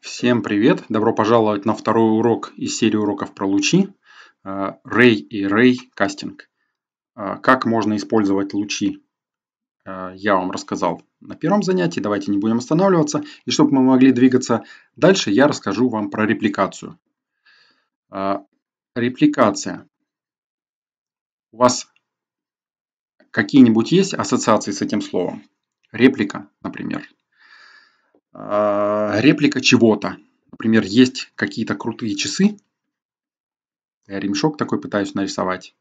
Всем привет! Добро пожаловать на второй урок из серии уроков про лучи Ray э, и Ray кастинг. Э, как можно использовать лучи, э, я вам рассказал на первом занятии. Давайте не будем останавливаться. И чтобы мы могли двигаться дальше, я расскажу вам про репликацию. Репликация. У вас какие-нибудь есть ассоциации с этим словом? Реплика, например. А, реплика чего-то. Например, есть какие-то крутые часы. Я ремешок такой пытаюсь нарисовать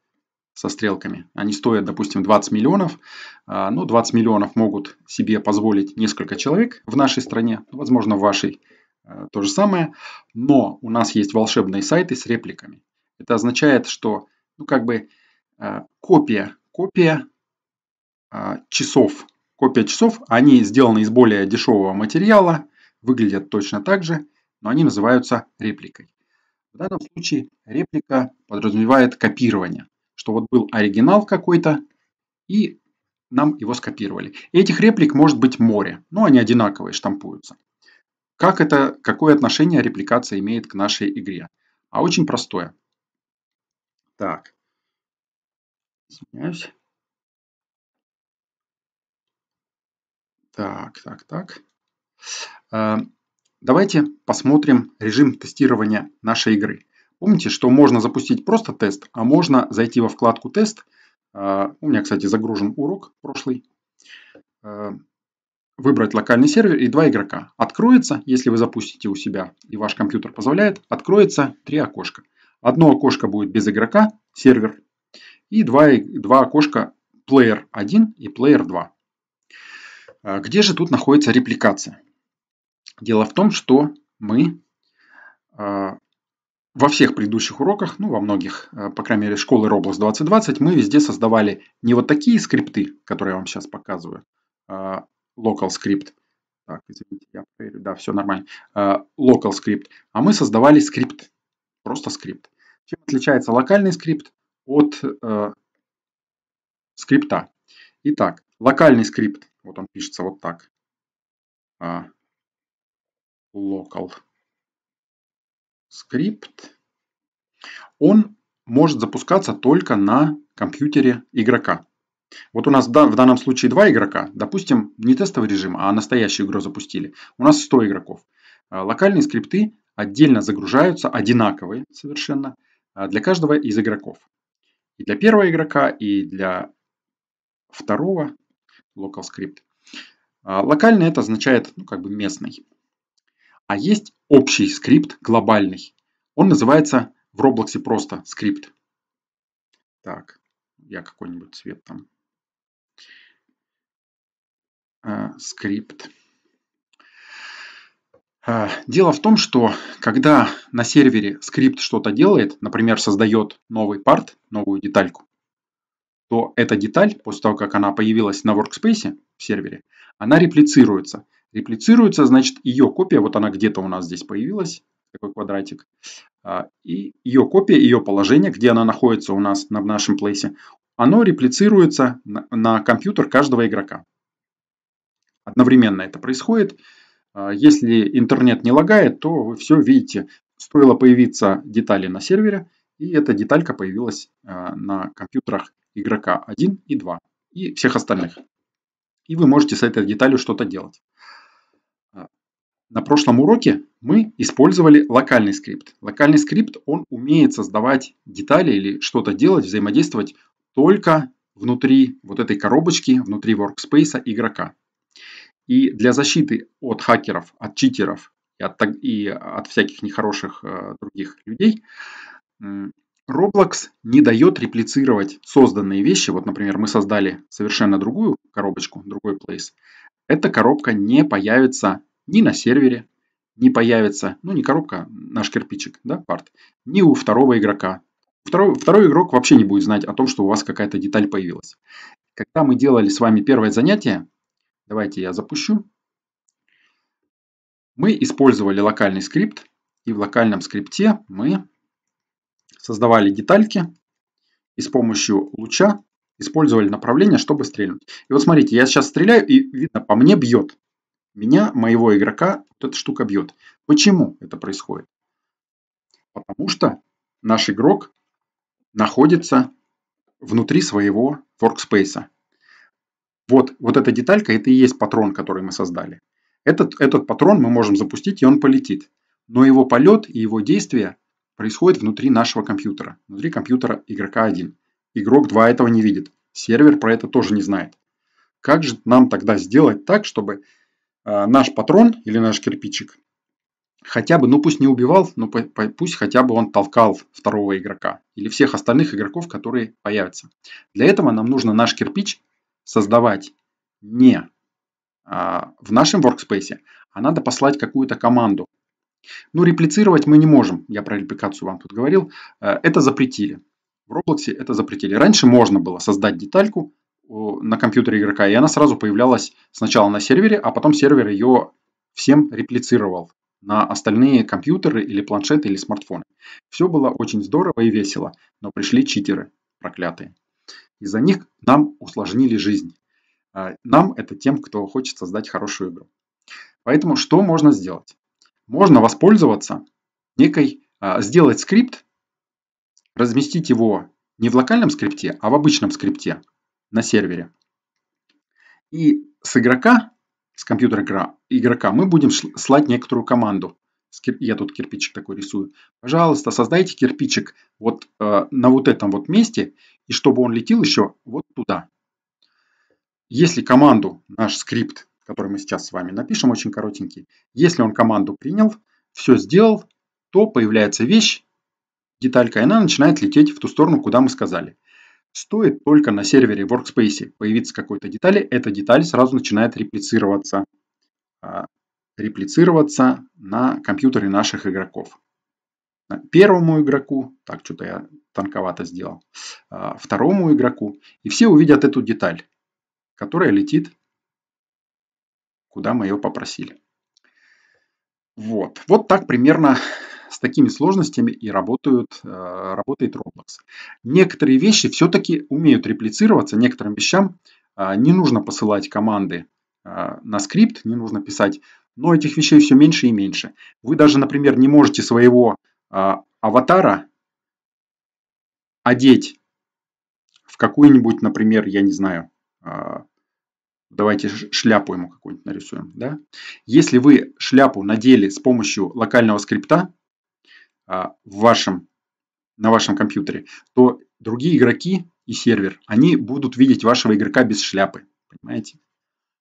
со стрелками. Они стоят, допустим, 20 миллионов. А, ну, 20 миллионов могут себе позволить несколько человек в нашей стране, возможно, в вашей а, то же самое. Но у нас есть волшебные сайты с репликами. Это означает, что, ну, как бы копия, копия часов Копия часов, они сделаны из более дешевого материала, выглядят точно так же, но они называются репликой. В данном случае реплика подразумевает копирование, что вот был оригинал какой-то, и нам его скопировали. И этих реплик может быть море, но они одинаковые, штампуются. Как это, какое отношение репликация имеет к нашей игре? А очень простое. Так. Извиняюсь. Так, так, так. Э, давайте посмотрим режим тестирования нашей игры. Помните, что можно запустить просто тест, а можно зайти во вкладку «Тест». Э, у меня, кстати, загружен урок прошлый. Э, выбрать локальный сервер и два игрока. Откроется, если вы запустите у себя и ваш компьютер позволяет, откроется три окошка. Одно окошко будет без игрока, сервер, и два, два окошка player 1 и player 2. А где же тут находится репликация? Дело в том, что мы а, во всех предыдущих уроках, ну во многих, а, по крайней мере, школы Roblox 2020, мы везде создавали не вот такие скрипты, которые я вам сейчас показываю, local script, так, извините, я проверю, да, все нормально, local script, а мы создавали скрипт, просто скрипт. Чем отличается локальный скрипт от скрипта? Итак, локальный скрипт вот он пишется вот так. А, local скрипт. Он может запускаться только на компьютере игрока. Вот у нас в данном случае два игрока. Допустим, не тестовый режим, а настоящую игру запустили. У нас 100 игроков. А, локальные скрипты отдельно загружаются, одинаковые совершенно, а, для каждого из игроков. И для первого игрока, и для второго, local script. А, локальный это означает ну, как бы местный. А есть общий скрипт, глобальный. Он называется в Roblox просто скрипт. Так, я какой-нибудь цвет там. А, скрипт. А, дело в том, что когда на сервере скрипт что-то делает, например, создает новый парт, новую детальку, то эта деталь, после того, как она появилась на workspace, в сервере, она реплицируется. Реплицируется, значит, ее копия, вот она где-то у нас здесь появилась, такой квадратик, а, и ее копия, ее положение, где она находится у нас на, в нашем плейсе, оно реплицируется на компьютер каждого игрока. Одновременно это происходит. А, если интернет не лагает, то вы все видите. Стоило появиться детали на сервере, и эта деталька появилась а, на компьютерах игрока 1 и 2 и всех остальных. И вы можете с этой деталью что-то делать. А, на прошлом уроке мы использовали локальный скрипт. Локальный скрипт, он умеет создавать детали или что-то делать, взаимодействовать только внутри вот этой коробочки, внутри workspace игрока. И для защиты от хакеров, от читеров и от, и от всяких нехороших э, других людей Roblox не дает реплицировать созданные вещи. Вот, например, мы создали совершенно другую коробочку, другой place. Эта коробка не появится ни на сервере, не появится, ну не коробка, наш кирпичик, да, парт, ни у второго игрока. Второй, второй игрок вообще не будет знать о том, что у вас какая-то деталь появилась. Когда мы делали с вами первое занятие, давайте я запущу, мы использовали локальный скрипт, и в локальном скрипте мы создавали детальки и с помощью луча использовали направление, чтобы стрельнуть. И вот смотрите, я сейчас стреляю, и видно, по мне бьет. Меня, моего игрока, вот эта штука бьет. Почему это происходит? Потому что наш игрок находится внутри своего workspace. Вот, вот эта деталька, это и есть патрон, который мы создали. Этот, этот патрон мы можем запустить, и он полетит. Но его полет и его действия происходит внутри нашего компьютера, внутри компьютера игрока 1. Игрок 2 этого не видит, сервер про это тоже не знает. Как же нам тогда сделать так, чтобы а, наш патрон или наш кирпичик хотя бы, ну пусть не убивал, но пусть хотя бы он толкал второго игрока или всех остальных игроков, которые появятся. Для этого нам нужно наш кирпич создавать не а, в нашем workspace, а надо послать какую-то команду ну, реплицировать мы не можем. Я про репликацию вам тут говорил. Э, это запретили. В Roblox это запретили. Раньше можно было создать детальку на компьютере игрока, и она сразу появлялась сначала на сервере, а потом сервер ее всем реплицировал на остальные компьютеры или планшеты или смартфоны. Все было очень здорово и весело, но пришли читеры проклятые. Из-за них нам усложнили жизнь. Э, нам это тем, кто хочет создать хорошую игру. Поэтому что можно сделать? можно воспользоваться некой, а, сделать скрипт, разместить его не в локальном скрипте, а в обычном скрипте на сервере. И с игрока, с компьютера игра, игрока мы будем слать некоторую команду. Я тут кирпичик такой рисую. Пожалуйста, создайте кирпичик вот э, на вот этом вот месте, и чтобы он летел еще вот туда. Если команду наш скрипт который мы сейчас с вами напишем, очень коротенький. Если он команду принял, все сделал, то появляется вещь, деталька, и она начинает лететь в ту сторону, куда мы сказали. Стоит только на сервере Workspace появиться какой-то детали, эта деталь сразу начинает реплицироваться, а, реплицироваться на компьютере наших игроков. Первому игроку, так что-то я танковато сделал, а, второму игроку, и все увидят эту деталь, которая летит куда мы ее попросили. Вот. вот так примерно с такими сложностями и работают, э, работает Roblox. Некоторые вещи все-таки умеют реплицироваться, некоторым вещам а, не нужно посылать команды а, на скрипт, не нужно писать, но этих вещей все меньше и меньше. Вы даже, например, не можете своего а, аватара одеть в какую-нибудь, например, я не знаю, Давайте шляпу ему какую-нибудь нарисуем. Да? Если вы шляпу надели с помощью локального скрипта а, в вашем, на вашем компьютере, то другие игроки и сервер, они будут видеть вашего игрока без шляпы. Понимаете?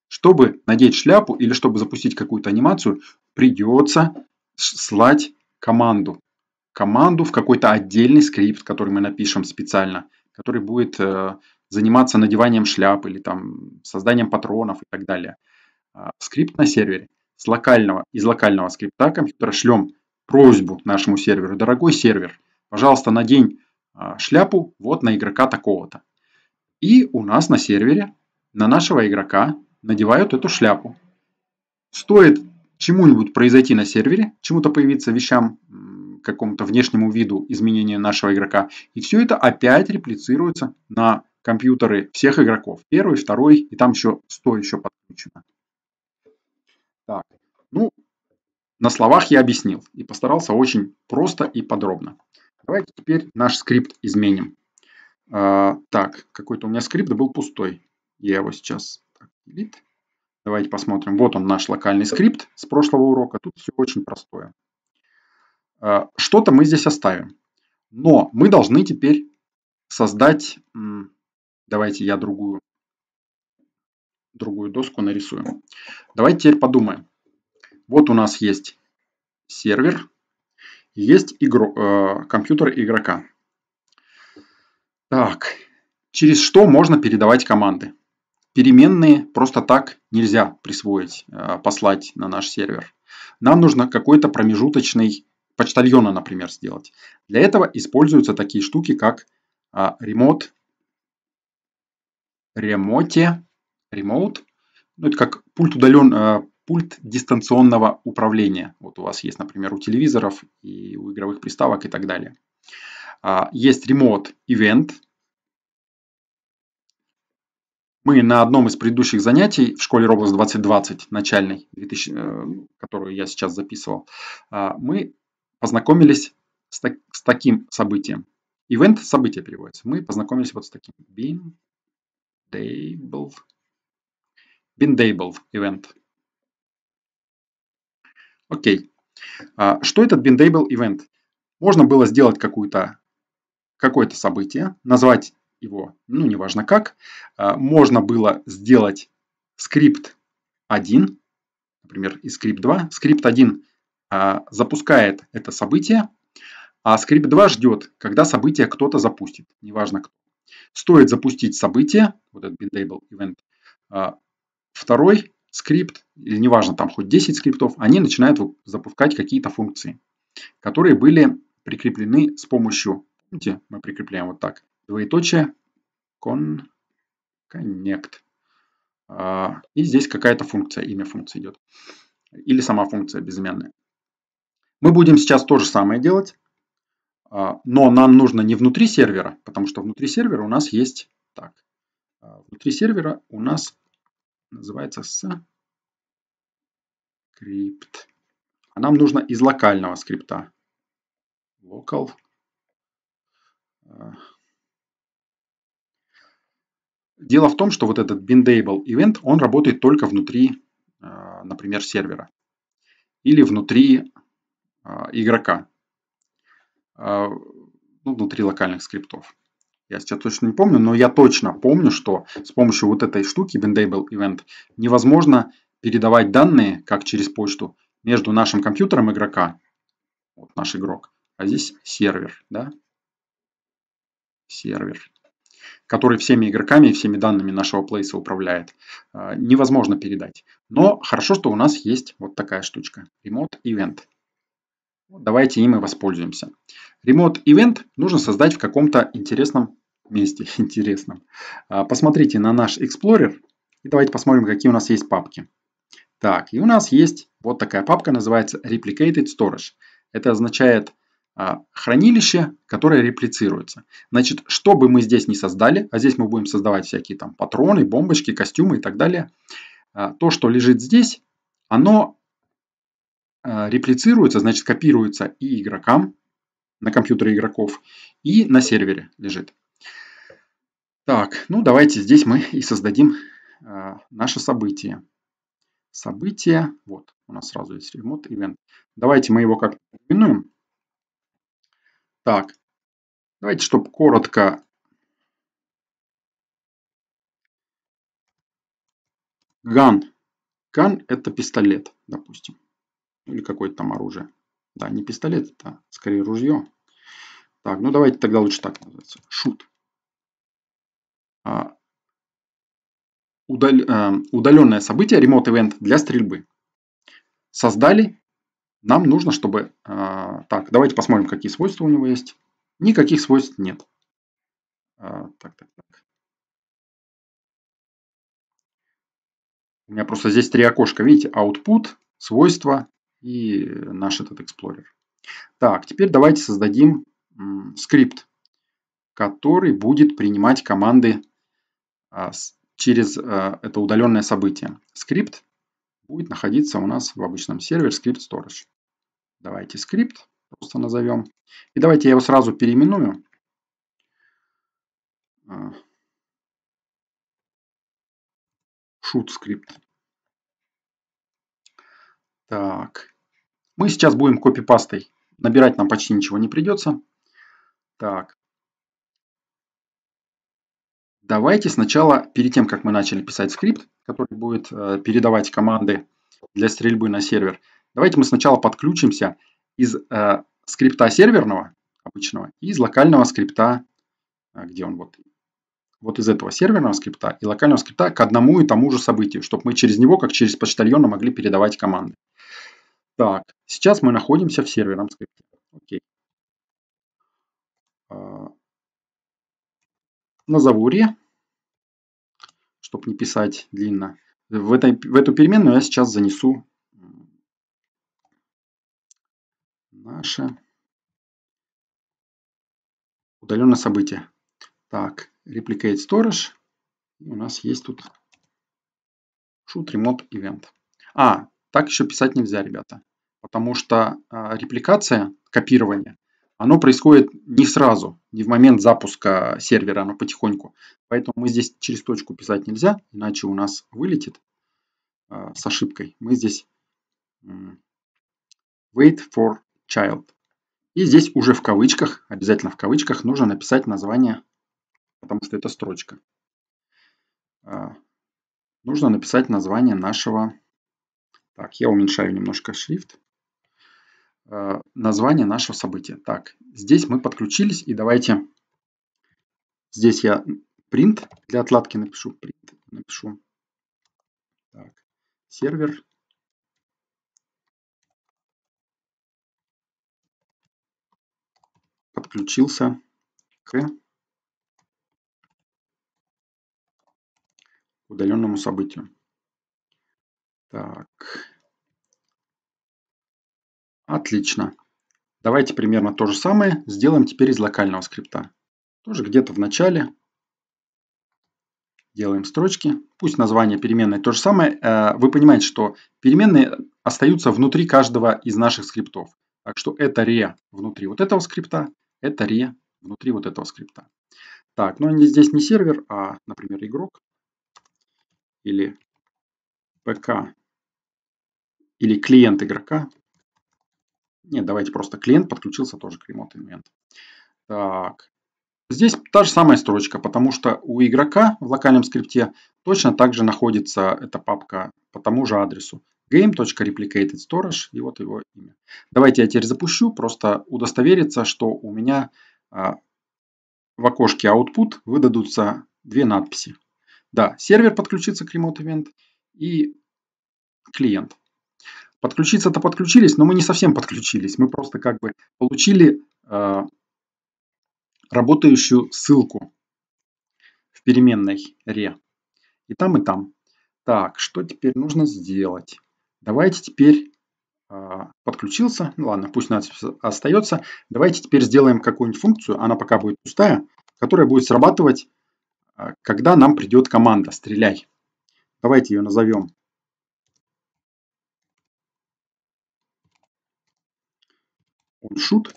Чтобы надеть шляпу или чтобы запустить какую-то анимацию, придется слать команду. Команду в какой-то отдельный скрипт, который мы напишем специально, который будет э, заниматься надеванием шляп или там созданием патронов и так далее. А, скрипт на сервере с локального, из локального скрипта компьютера шлем просьбу нашему серверу. Дорогой сервер, пожалуйста, надень а, шляпу вот на игрока такого-то. И у нас на сервере на нашего игрока надевают эту шляпу. Стоит чему-нибудь произойти на сервере, чему-то появиться вещам, какому-то внешнему виду изменения нашего игрока, и все это опять реплицируется на компьютеры всех игроков. Первый, второй, и там еще 100 еще подключено. Так, ну, на словах я объяснил и постарался очень просто и подробно. Давайте теперь наш скрипт изменим. А, так, какой-то у меня скрипт был пустой. Я его сейчас... Давайте посмотрим. Вот он, наш локальный скрипт с прошлого урока. Тут все очень простое. А, Что-то мы здесь оставим. Но мы должны теперь создать Давайте я другую, другую доску нарисую. Давайте теперь подумаем. Вот у нас есть сервер, есть игру, э, компьютер игрока. Так, через что можно передавать команды? Переменные просто так нельзя присвоить, э, послать на наш сервер. Нам нужно какой-то промежуточный почтальона, например, сделать. Для этого используются такие штуки, как Remote а, Ремоте, Remote. Ну, это как пульт удален, э, пульт дистанционного управления. Вот у вас есть, например, у телевизоров и у игровых приставок и так далее. А, есть Remote Event. Мы на одном из предыдущих занятий в школе Roblox 2020, начальной, 2000, э, которую я сейчас записывал, а, мы познакомились с, так, с таким событием. Event – событие переводится. Мы познакомились вот с таким. Bean Bindable. Bindable event. Окей. Okay. А, что этот Bindable event? Можно было сделать какую-то какое-то событие, назвать его, ну, неважно как. А, можно было сделать скрипт 1, например, и скрипт 2. Скрипт 1 а, запускает это событие, а скрипт 2 ждет, когда событие кто-то запустит, неважно кто. Стоит запустить событие, вот этот buildable event. А, второй скрипт, или неважно, там хоть 10 скриптов, они начинают запускать какие-то функции, которые были прикреплены с помощью, помните, мы прикрепляем вот так, двоеточие, con, connect. А, и здесь какая-то функция, имя функции идет. Или сама функция безымянная. Мы будем сейчас то же самое делать, а, но нам нужно не внутри сервера, потому что внутри сервера у нас есть так. А, внутри сервера у нас называется скрипт. А нам нужно из локального скрипта. Local. А. Дело в том, что вот этот bindable event, он работает только внутри, например, сервера или внутри игрока. А, ну, внутри локальных скриптов. Я сейчас точно не помню, но я точно помню, что с помощью вот этой штуки Bendable Event невозможно передавать данные, как через почту, между нашим компьютером игрока, вот наш игрок, а здесь сервер, да, сервер, который всеми игроками и всеми данными нашего плейса управляет. А, невозможно передать. Но хорошо, что у нас есть вот такая штучка. Remote Event. Давайте им и воспользуемся. Remote Event нужно создать в каком-то интересном месте. Интересном. А, посмотрите на наш Explorer. И давайте посмотрим, какие у нас есть папки. Так, и у нас есть вот такая папка, называется Replicated Storage. Это означает а, хранилище, которое реплицируется. Значит, что бы мы здесь не создали, а здесь мы будем создавать всякие там патроны, бомбочки, костюмы и так далее, а, то, что лежит здесь, оно а, реплицируется, значит, копируется и игрокам, на компьютере игроков, и на сервере лежит. Так, ну давайте здесь мы и создадим э, наше событие. Событие, вот, у нас сразу есть remote event. Давайте мы его как-то именуем. Так, давайте, чтобы коротко Ган. Ган – это пистолет, допустим. Или какое-то там оружие. Да, не пистолет, это скорее ружье. Так, ну давайте тогда лучше так называется. Шут. А, удал, а, э, удаленное событие, remote event для стрельбы. Создали. Нам нужно, чтобы... А, так, давайте посмотрим, какие свойства у него есть. Никаких свойств нет. А, так, так, так. У меня просто здесь три окошка, видите, output, свойства и наш этот Explorer. Так, теперь давайте создадим скрипт, который будет принимать команды а, через а, это удаленное событие. Скрипт будет находиться у нас в обычном сервере скрипт storage. Давайте скрипт просто назовем. И давайте я его сразу переименую. Shoot а. скрипт. Так. Мы сейчас будем копипастой. Набирать нам почти ничего не придется. Так. Давайте сначала, перед тем, как мы начали писать скрипт, который будет э, передавать команды для стрельбы на сервер, давайте мы сначала подключимся из э, скрипта серверного, обычного, и из локального скрипта, э, где он вот, вот из этого серверного скрипта и локального скрипта к одному и тому же событию, чтобы мы через него, как через почтальона, могли передавать команды. Так, сейчас мы находимся в серверном скрипте. Окей. А, назову re, чтобы не писать длинно. В, этой, в эту переменную я сейчас занесу наше удаленное событие. Так, replicate storage. У нас есть тут shoot remote event. А, так еще писать нельзя, ребята потому что а, репликация, копирование, оно происходит не сразу, не в момент запуска сервера, оно потихоньку. Поэтому мы здесь через точку писать нельзя, иначе у нас вылетит а, с ошибкой. Мы здесь wait for child. И здесь уже в кавычках, обязательно в кавычках, нужно написать название, потому что это строчка. А, нужно написать название нашего... Так, я уменьшаю немножко шрифт. Э, название нашего события. Так, здесь мы подключились, и давайте здесь я print для отладки напишу print, напишу так, сервер. Подключился к удаленному событию. Так. Отлично. Давайте примерно то же самое сделаем теперь из локального скрипта. Тоже где-то в начале. Делаем строчки. Пусть название переменной то же самое. Э, вы понимаете, что переменные остаются внутри каждого из наших скриптов. Так что это ре внутри вот этого скрипта, это ре внутри вот этого скрипта. Так, но ну, здесь не сервер, а, например, игрок или ПК или клиент игрока, нет, давайте просто клиент подключился тоже к Remote Event. Так. Здесь та же самая строчка, потому что у игрока в локальном скрипте точно так же находится эта папка по тому же адресу game.replicated storage и вот его имя. Давайте я теперь запущу, просто удостовериться, что у меня а, в окошке output выдадутся две надписи. Да, сервер подключится к Remote Event и клиент. Подключиться-то подключились, но мы не совсем подключились. Мы просто как бы получили э, работающую ссылку в переменной re. И там, и там. Так, что теперь нужно сделать? Давайте теперь э, подключился. Ну, ладно, пусть надпись остается. Давайте теперь сделаем какую-нибудь функцию. Она пока будет пустая, которая будет срабатывать, э, когда нам придет команда «Стреляй». Давайте ее назовем он шут.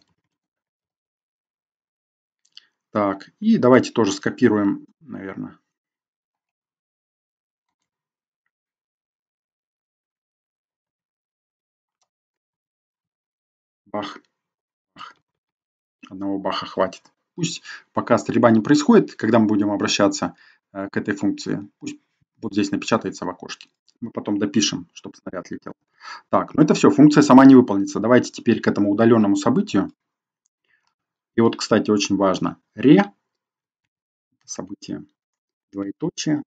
Так, и давайте тоже скопируем, наверное. Бах. бах. Одного баха хватит. Пусть пока стрельба не происходит, когда мы будем обращаться э, к этой функции, пусть вот здесь напечатается в окошке. Мы потом допишем, чтобы снаряд летел. Так, ну это все, функция сама не выполнится. Давайте теперь к этому удаленному событию. И вот, кстати, очень важно. Ре, событие, двоеточие,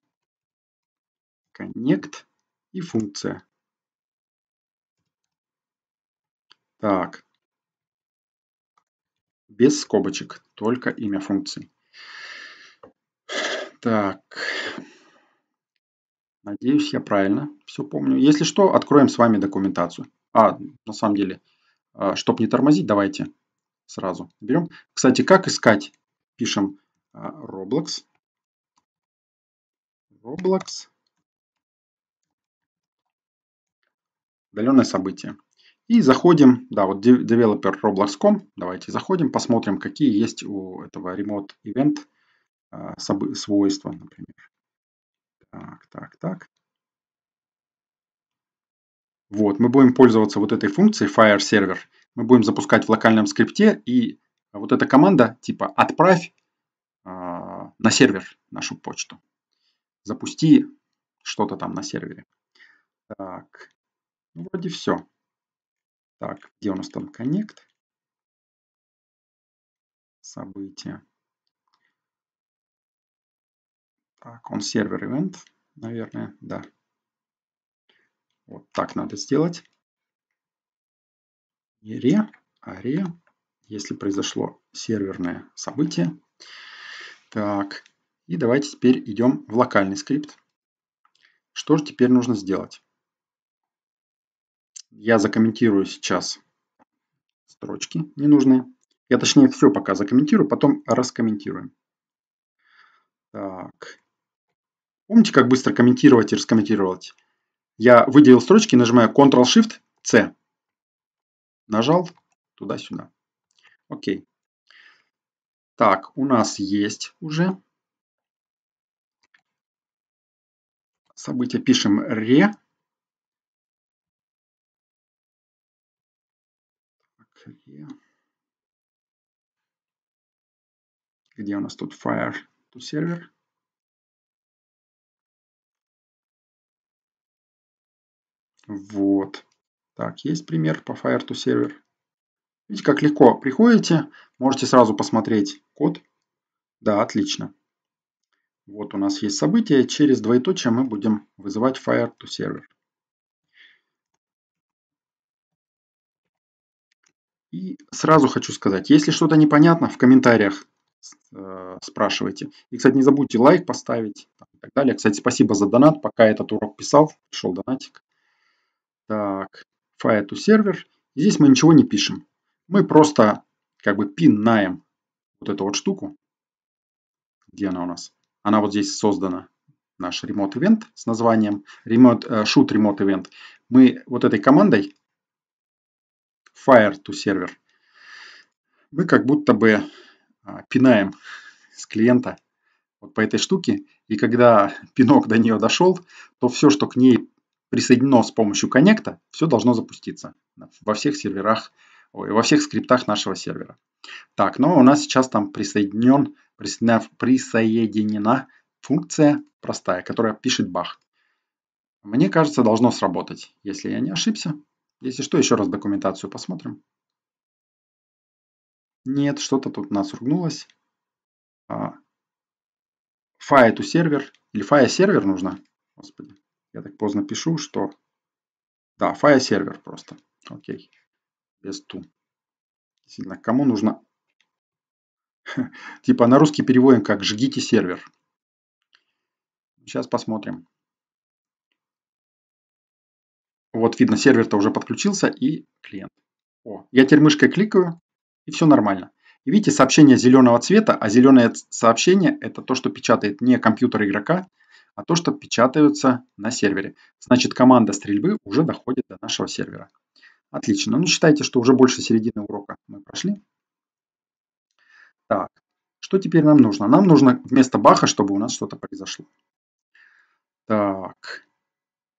connect и функция. Так. Без скобочек, только имя функции. Так. Надеюсь, я правильно все помню. Если что, откроем с вами документацию. А, на самом деле, а, чтобы не тормозить, давайте сразу берем. Кстати, как искать? Пишем а, Roblox. Roblox. Удаленное событие. И заходим, да, вот developer roblox.com. Давайте заходим, посмотрим, какие есть у этого remote event а, свойства, например. Так, так, так. Вот, мы будем пользоваться вот этой функцией fire server. Мы будем запускать в локальном скрипте, и вот эта команда типа «отправь э, на сервер нашу почту». Запусти что-то там на сервере. Так, ну, вроде все. Так, где у нас там connect? События. Так, он сервер event, наверное, да. Вот так надо сделать. Не ре, а если произошло серверное событие. Так, и давайте теперь идем в локальный скрипт. Что же теперь нужно сделать? Я закомментирую сейчас строчки ненужные. Я точнее все пока закомментирую, потом раскомментируем. Так, Помните, как быстро комментировать и раскомментировать? Я выделил строчки, нажимаю Ctrl-Shift-C. Нажал туда-сюда. Окей. Так, у нас есть уже событие. Пишем re. Где у нас тут fire to server? Вот. Так, есть пример по Fire to Server. Видите, как легко приходите, можете сразу посмотреть код. Да, отлично. Вот у нас есть событие, через двоеточие мы будем вызывать Fire to Server. И сразу хочу сказать, если что-то непонятно, в комментариях э, спрашивайте. И, кстати, не забудьте лайк поставить и так далее. Кстати, спасибо за донат, пока этот урок писал, пришел донатик. Так, fire to server. Здесь мы ничего не пишем. Мы просто как бы пинаем вот эту вот штуку. Где она у нас? Она вот здесь создана. Наш remote event с названием remote, uh, shoot remote event. Мы вот этой командой fire to server мы как будто бы а, пинаем с клиента вот по этой штуке. И когда пинок до нее дошел, то все, что к ней присоединено с помощью коннекта, все должно запуститься во всех серверах, ой, во всех скриптах нашего сервера. Так, но ну, у нас сейчас там присоединен, присоединена, присоединена функция простая, которая пишет бах. Мне кажется, должно сработать, если я не ошибся. Если что, еще раз документацию посмотрим. Нет, что-то тут у нас ругнулось. А, Фаэту сервер. Или фая сервер нужно. Господи я так поздно пишу, что... Да, файл сервер просто. Окей. Без ту. Действительно, кому нужно... типа на русский переводим как «жгите сервер». Сейчас посмотрим. Вот видно, сервер-то уже подключился и клиент. О, я теперь мышкой кликаю, и все нормально. И видите, сообщение зеленого цвета, а зеленое сообщение – это то, что печатает не компьютер игрока, а то, что печатаются на сервере. Значит, команда стрельбы уже доходит до нашего сервера. Отлично. Ну, считайте, что уже больше середины урока мы прошли. Так, что теперь нам нужно? Нам нужно вместо баха, чтобы у нас что-то произошло. Так,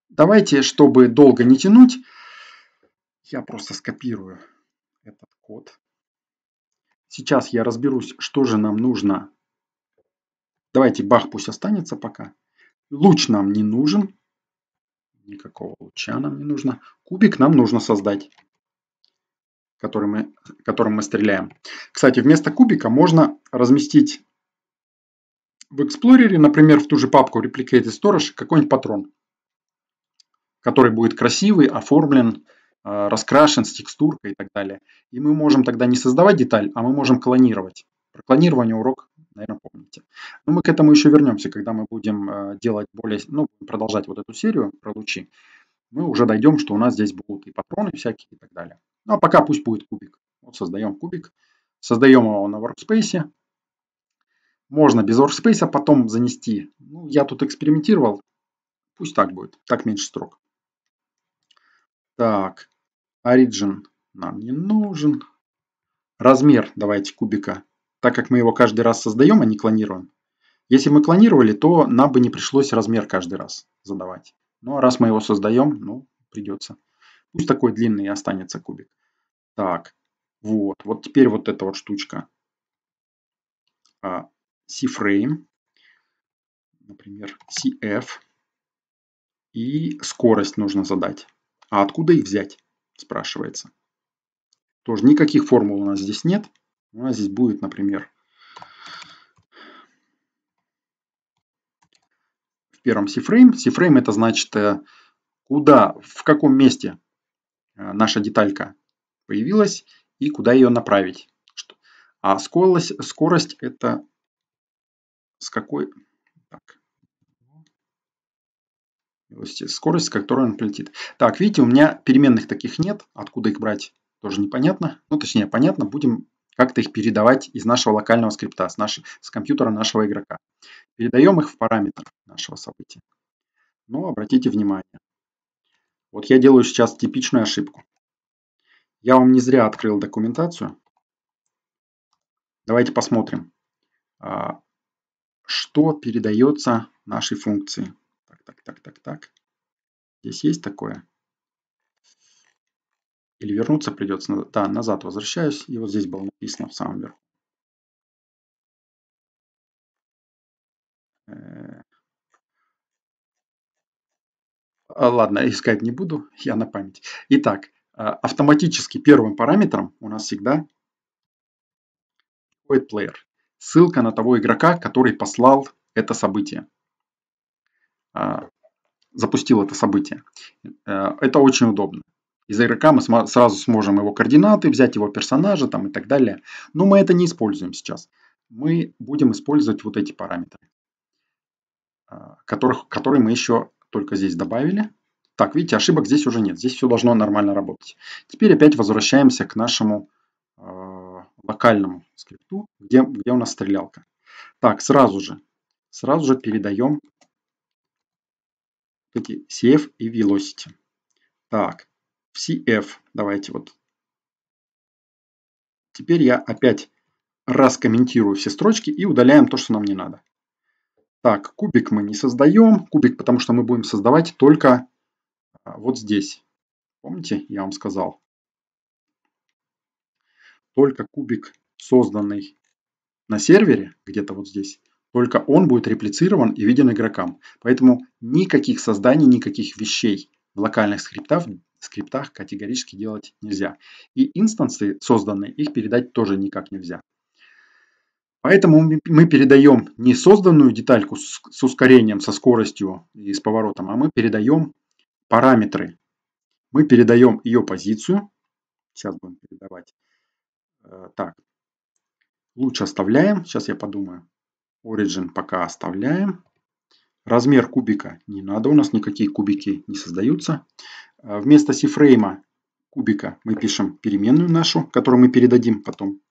давайте, чтобы долго не тянуть, я просто скопирую этот код. Сейчас я разберусь, что же нам нужно. Давайте бах пусть останется пока. Луч нам не нужен. Никакого луча нам не нужно. Кубик нам нужно создать, который мы, которым мы стреляем. Кстати, вместо кубика можно разместить в Эксплорере, например, в ту же папку Replicated Storage какой-нибудь патрон, который будет красивый, оформлен, э, раскрашен с текстуркой и так далее. И мы можем тогда не создавать деталь, а мы можем клонировать. Про клонирование урок наверное, помните. Но мы к этому еще вернемся, когда мы будем э, делать более, ну, продолжать вот эту серию про лучи. Мы уже дойдем, что у нас здесь будут и патроны всякие и так далее. Ну, а пока пусть будет кубик. Вот создаем кубик. Создаем его на workspace. Можно без workspace, потом занести. Ну, я тут экспериментировал. Пусть так будет. Так меньше строк. Так. Origin нам не нужен. Размер давайте кубика так как мы его каждый раз создаем, а не клонируем. Если мы клонировали, то нам бы не пришлось размер каждый раз задавать. Ну а раз мы его создаем, ну придется. Пусть такой длинный останется кубик. Так, вот. Вот теперь вот эта вот штучка. А, C-frame. Например, CF. И скорость нужно задать. А откуда их взять? Спрашивается. Тоже никаких формул у нас здесь нет. У нас здесь будет, например, в первом C-frame. C-frame это значит, э, куда, в каком месте э, наша деталька появилась и куда ее направить. А скорость, скорость это с какой... Так. Скорость, с которой он полетит. Так, видите, у меня переменных таких нет. Откуда их брать, тоже непонятно. Ну, точнее, понятно, будем как-то их передавать из нашего локального скрипта, с, наш... с компьютера нашего игрока. Передаем их в параметр нашего события. Но обратите внимание, вот я делаю сейчас типичную ошибку. Я вам не зря открыл документацию. Давайте посмотрим, а, что передается нашей функции. Так, так, так, так, так. Здесь есть такое? Или вернуться придется. Да, назад возвращаюсь. И вот здесь было написано в самом верху. Э, а, ладно, искать не буду, я на память. Итак, э, автоматически первым параметром у нас всегда будет плеер. Ссылка на того игрока, который послал это событие. А, запустил это событие. Э, это очень удобно. Из игрока мы сразу сможем его координаты, взять его персонажа там, и так далее. Но мы это не используем сейчас. Мы будем использовать вот эти параметры, а, которых, которые мы еще только здесь добавили. Так, видите, ошибок здесь уже нет. Здесь все должно нормально работать. Теперь опять возвращаемся к нашему э, локальному скрипту, где, где у нас стрелялка. Так, сразу же, сразу же передаем эти CF и Velocity. Так, CF. Давайте вот. Теперь я опять раскомментирую все строчки и удаляем то, что нам не надо. Так, кубик мы не создаем. Кубик, потому что мы будем создавать только а, вот здесь. Помните, я вам сказал. Только кубик, созданный на сервере, где-то вот здесь, только он будет реплицирован и виден игрокам. Поэтому никаких созданий, никаких вещей в локальных скриптах скриптах категорически делать нельзя. И инстансы созданные, их передать тоже никак нельзя. Поэтому мы передаем не созданную детальку с ускорением, со скоростью и с поворотом, а мы передаем параметры. Мы передаем ее позицию. Сейчас будем передавать. Э, так. Лучше оставляем. Сейчас я подумаю. Origin пока оставляем. Размер кубика не надо. У нас никакие кубики не создаются. А вместо сифрейма кубика мы пишем переменную нашу, которую мы передадим потом.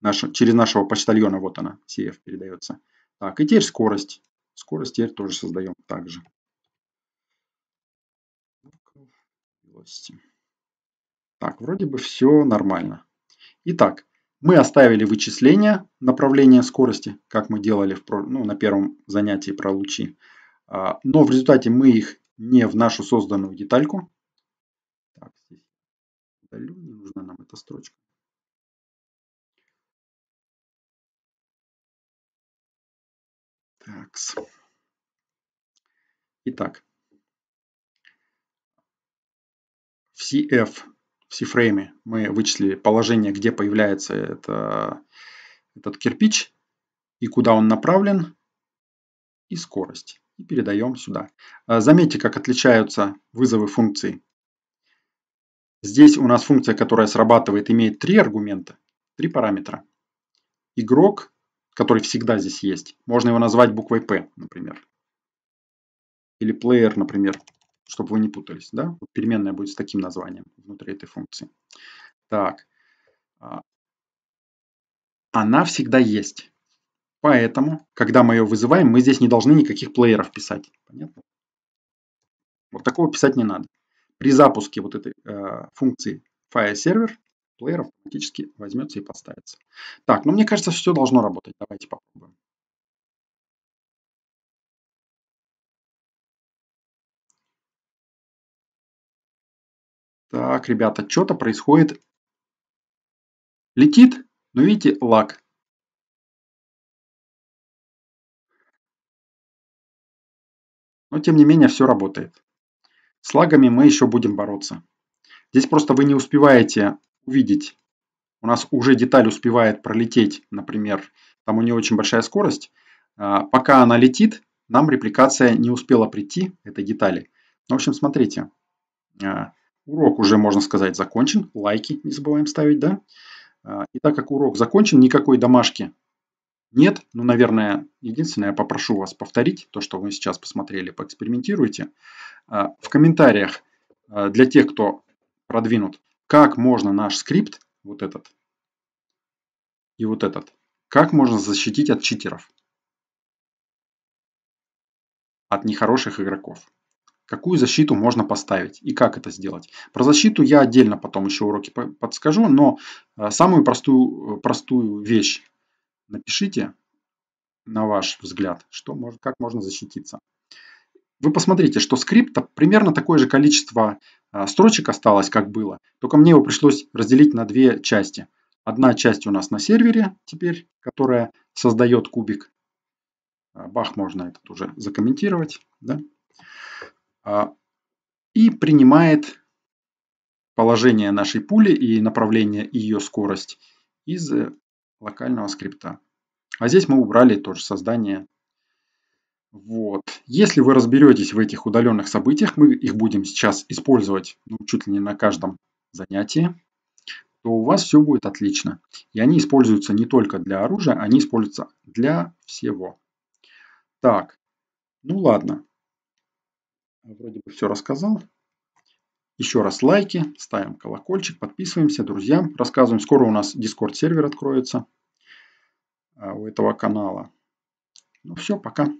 Нашу, через нашего почтальона, вот она, CF передается. Так, и теперь скорость. Скорость теперь тоже создаем также. Так, вроде бы все нормально. Итак, мы оставили вычисление направления скорости, как мы делали в, ну, на первом занятии про лучи. А, но в результате мы их не в нашу созданную детальку. Так, удалю, не нужна нам эта строчка. Так. Итак, в CF, в C-фрейме мы вычислили положение, где появляется это, этот кирпич и куда он направлен, и скорость и передаем сюда. Э, заметьте, как отличаются вызовы функций. Здесь у нас функция, которая срабатывает, имеет три аргумента, три параметра. Игрок, который всегда здесь есть, можно его назвать буквой P, например. Или Player, например, чтобы вы не путались. Да? Вот переменная будет с таким названием внутри этой функции. Так. А, она всегда есть. Поэтому, когда мы ее вызываем, мы здесь не должны никаких плееров писать. Понятно? Вот такого писать не надо. При запуске вот этой э, функции FireServer плеер автоматически возьмется и поставится. Так, ну мне кажется, все должно работать. Давайте попробуем. Так, ребята, что-то происходит. Летит, но видите, лаг. Но тем не менее все работает. С лагами мы еще будем бороться. Здесь просто вы не успеваете увидеть. У нас уже деталь успевает пролететь, например, там у нее очень большая скорость. А, пока она летит, нам репликация не успела прийти, этой детали. Ну, в общем, смотрите, а, урок уже, можно сказать, закончен. Лайки не забываем ставить, да? А, и так как урок закончен, никакой домашки нет, ну, наверное, единственное, я попрошу вас повторить то, что вы сейчас посмотрели, поэкспериментируйте. А, в комментариях а, для тех, кто продвинут, как можно наш скрипт, вот этот и вот этот, как можно защитить от читеров, от нехороших игроков. Какую защиту можно поставить и как это сделать. Про защиту я отдельно потом еще уроки подскажу, но а, самую простую, простую вещь, напишите, на ваш взгляд, что, может, как можно защититься. Вы посмотрите, что скрипта примерно такое же количество а, строчек осталось, как было, только мне его пришлось разделить на две части. Одна часть у нас на сервере теперь, которая создает кубик. А, бах, можно этот уже закомментировать. Да? А, и принимает положение нашей пули и направление и ее скорость из э, локального скрипта. А здесь мы убрали тоже создание. Вот. Если вы разберетесь в этих удаленных событиях, мы их будем сейчас использовать ну, чуть ли не на каждом занятии, то у вас все будет отлично. И они используются не только для оружия, они используются для всего. Так, ну ладно. Вроде бы все рассказал. Еще раз лайки, ставим колокольчик, подписываемся, друзья. рассказываем. Скоро у нас Discord сервер откроется а, у этого канала. Ну все, пока.